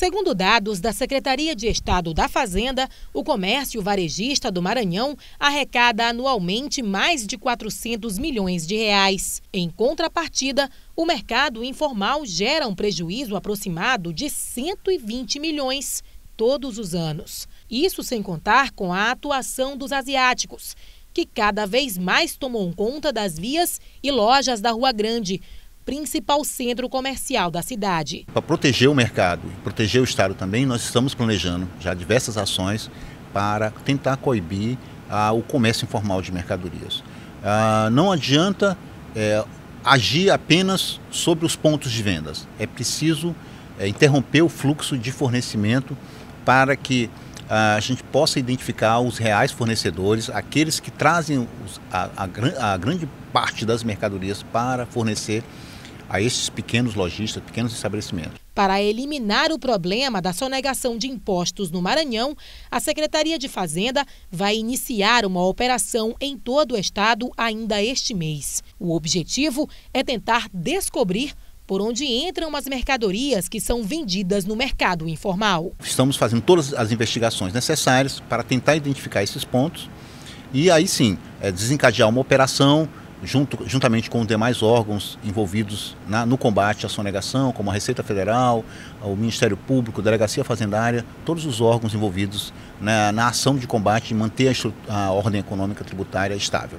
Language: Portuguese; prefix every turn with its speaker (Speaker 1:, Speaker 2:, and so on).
Speaker 1: Segundo dados da Secretaria de Estado da Fazenda, o comércio varejista do Maranhão arrecada anualmente mais de 400 milhões de reais. Em contrapartida, o mercado informal gera um prejuízo aproximado de 120 milhões todos os anos. Isso sem contar com a atuação dos asiáticos, que cada vez mais tomam conta das vias e lojas da Rua Grande, principal centro comercial da cidade.
Speaker 2: Para proteger o mercado e proteger o Estado também, nós estamos planejando já diversas ações para tentar coibir ah, o comércio informal de mercadorias. Ah, não adianta é, agir apenas sobre os pontos de vendas. É preciso é, interromper o fluxo de fornecimento para que ah, a gente possa identificar os reais fornecedores, aqueles que trazem a, a, a grande parte das mercadorias para fornecer a esses pequenos lojistas, pequenos estabelecimentos.
Speaker 1: Para eliminar o problema da sonegação de impostos no Maranhão, a Secretaria de Fazenda vai iniciar uma operação em todo o estado ainda este mês. O objetivo é tentar descobrir por onde entram as mercadorias que são vendidas no mercado informal.
Speaker 2: Estamos fazendo todas as investigações necessárias para tentar identificar esses pontos e aí sim é, desencadear uma operação junto, juntamente com os demais órgãos envolvidos na, no combate à sonegação, como a Receita Federal, o Ministério Público, a Delegacia Fazendária, todos os órgãos envolvidos na, na ação de combate e manter a, a ordem econômica tributária estável.